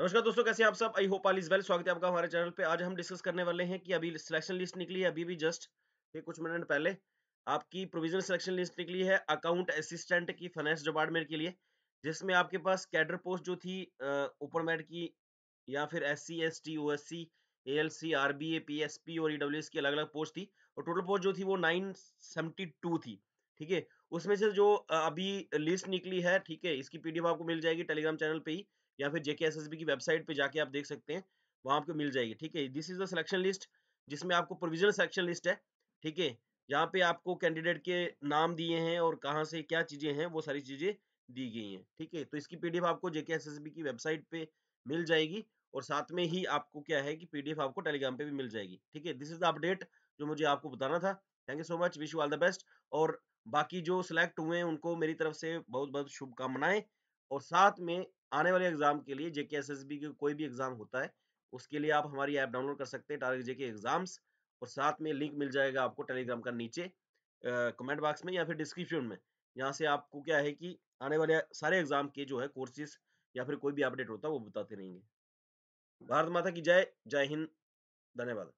नमस्कार दोस्तों कैसे आप सब I hope all is well स्वागत है आपका हमारे चैनल पे आज हम डिस्कस करने वाले हैं कि अभी सिलेक्शन लिस्ट निकली है अभी भी जस्ट ये कुछ मिनट पहले आपकी प्रोविजनल सिलेक्शन लिस्ट निकली है अकाउंट असिस्टेंट की फाइनेंस डिपार्टमेंट के लिए जिसमें आपके पास कैडर पोस्ट जो थी ओपन मेड की या फिर S C S T O S C A L C R B A P S P और ई डब्ल्यू एस की अलग अलग पोस्ट थी और टोटल पोस्ट जो थी वो नाइन सेवेंटी टू थी ठीक है उसमें से जो अभी लिस्ट निकली है ठीक है इसकी पीडीएफ आपको मिल जाएगी टेलीग्राम चैनल पे ही या फिर जेके की वेबसाइट पे जाके आप देख सकते हैं वहां आपको मिल जाएगी ठीक है this is the selection list जिसमें आपको प्रोविजनल सिलेक्शन लिस्ट है ठीक है जहाँ पे आपको कैंडिडेट के नाम दिए हैं और कहाँ से क्या चीजें हैं वो सारी चीजें दी गई हैं ठीक है तो इसकी पीडीएफ आपको जेके की वेबसाइट पे मिल जाएगी और साथ में ही आपको क्या है कि पीडीएफ आपको टेलीग्राम पे भी मिल जाएगी ठीक है दिस इज द अपडेट जो मुझे आपको बताना था thank you so much wish you all the best और बाकी जो सिलेक्ट हुए हैं उनको मेरी तरफ से बहुत बहुत शुभकामनाएं और साथ में आने वाले एग्जाम के लिए जेके एस एस बी के कोई भी एग्जाम होता है उसके लिए आप हमारी ऐप डाउनलोड कर सकते हैं टारगेट जेके एग्जाम्स और साथ में लिंक मिल जाएगा आपको टेलीग्राम का नीचे कमेंट बॉक्स में या फिर डिस्क्रिप्शन में यहाँ से आपको क्या है कि आने वाले सारे एग्जाम के जो है कोर्सेज या फिर कोई भी अपडेट होता है वो बताते रहेंगे भारत माता की जय जय हिंद धन्यवाद